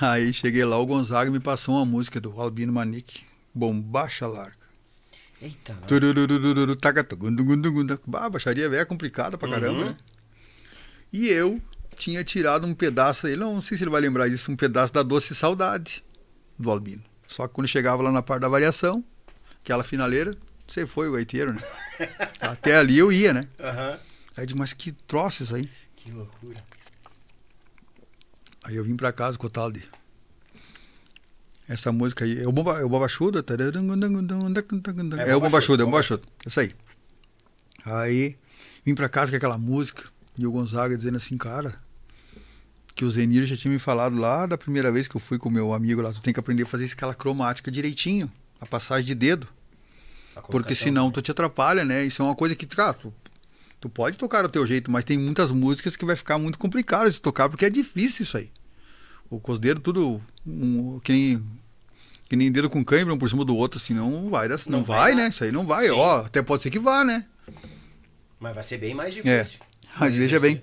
Aí cheguei lá, o Gonzaga me passou uma música do Albino Manique, Bombacha Larga. Eita. Turururururu, taca, Ah, baixaria velha é complicada pra caramba, uhum. né? E eu tinha tirado um pedaço aí, não, não sei se ele vai lembrar disso, um pedaço da Doce Saudade do Albino. Só que quando chegava lá na parte da variação, aquela finaleira, você foi o gaiteiro, né? Até ali eu ia, né? Uhum. Aí eu disse, mas que troço isso aí. Que loucura. Aí eu vim para casa com o tal de. Essa música aí. É o Bomba, é o bomba Chuda? É, é o Bomba Chuda, é o Bomba Chuda. Essa aí. Aí vim para casa com aquela música e o Gonzaga dizendo assim, cara, que o Zenir já tinha me falado lá da primeira vez que eu fui com o meu amigo lá, tu tem que aprender a fazer escala cromática direitinho, a passagem de dedo. Porque senão né? tu te atrapalha, né? Isso é uma coisa que, cara, tu, Tu pode tocar do teu jeito, mas tem muitas músicas que vai ficar muito complicado de tocar, porque é difícil isso aí. O cosdeiro, tudo. Um, que nem. Que nem dedo com cãibra um por cima do outro, assim, não vai, não, não vai, vai né? Isso aí não vai. Sim. Ó, até pode ser que vá, né? Mas vai ser bem mais é. difícil. É. Mas veja bem.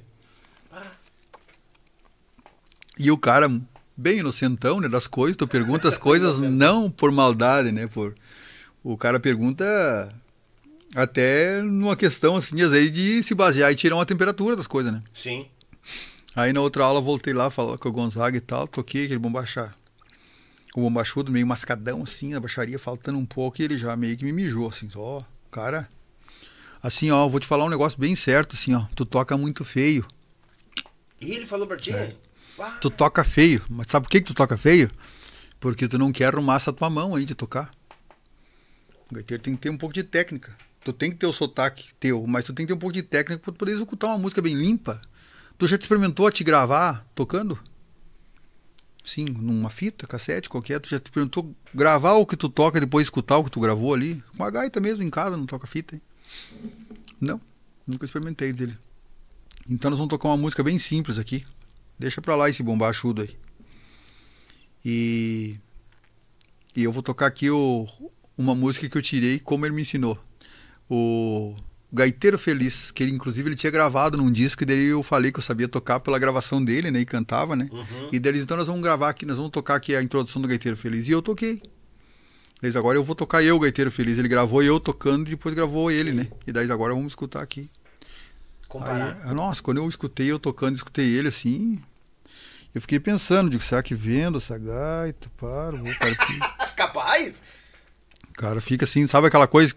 E o cara, bem inocentão, né, das coisas, tu pergunta as coisas não por maldade, né? Por... O cara pergunta até numa questão, assim, aí de se basear e tirar uma temperatura das coisas, né? Sim. Aí na outra aula voltei lá, falar com o Gonzaga e tal, toquei aquele bombachá. O bombachudo meio mascadão, assim, a baixaria, faltando um pouco, e ele já meio que me mijou, assim, ó, oh, cara. Assim, ó, vou te falar um negócio bem certo, assim, ó. Tu toca muito feio. E ele falou pra ti? É. Tu toca feio. Mas sabe por que, que tu toca feio? Porque tu não quer arrumar essa tua mão aí de tocar. O gaiteiro tem que ter um pouco de técnica tu tem que ter o sotaque teu, mas tu tem que ter um pouco de técnica para poder executar uma música bem limpa. Tu já te experimentou a te gravar tocando? Sim, numa fita, cassete, qualquer. Tu já te experimentou gravar o que tu toca e depois escutar o que tu gravou ali? Com a gaita mesmo em casa, não toca fita, hein? Não, nunca experimentei dele. Então nós vamos tocar uma música bem simples aqui. Deixa pra lá esse bombachudo aí. E, e eu vou tocar aqui o, uma música que eu tirei como ele me ensinou o Gaiteiro Feliz, que ele, inclusive ele tinha gravado num disco, e daí eu falei que eu sabia tocar pela gravação dele, né? E cantava, né? Uhum. E daí então nós vamos gravar aqui, nós vamos tocar aqui a introdução do Gaiteiro Feliz. E eu toquei. daí agora eu vou tocar eu, Gaiteiro Feliz. Ele gravou eu tocando e depois gravou ele, né? E daí agora vamos escutar aqui. Aí, nossa, quando eu escutei eu tocando, escutei ele assim. Eu fiquei pensando, digo, será que vendo essa gaita? Para, vou para aqui. Capaz? Cara, fica assim, sabe aquela coisa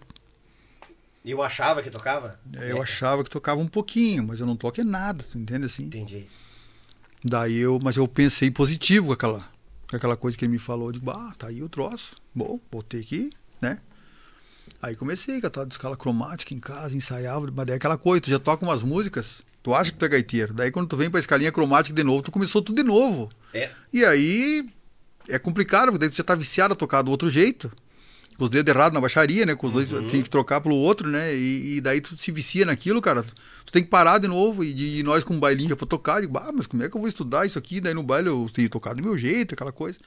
eu achava que tocava? É, eu é. achava que tocava um pouquinho, mas eu não toquei nada, tu entende assim? Entendi. Daí eu, mas eu pensei positivo com aquela, com aquela coisa que ele me falou, de bah, tá aí o troço. Bom, botei aqui, né? Aí comecei, cantava de escala cromática em casa, ensaiava, mas daí aquela coisa, tu já toca umas músicas, tu acha que tu é gaiteiro. Daí quando tu vem pra escalinha cromática de novo, tu começou tudo de novo. É. E aí é complicado, porque daí tu já tá viciado a tocar do outro jeito com os dedos errados na baixaria, né? Com os uhum. dois, tem que trocar pelo outro, né? E, e, daí tu se vicia naquilo, cara. Tu tem que parar de novo. E, e nós com um bailinho já pra tocar, digo, ah, mas como é que eu vou estudar isso aqui? Daí no baile eu tenho tocar do meu jeito, aquela coisa.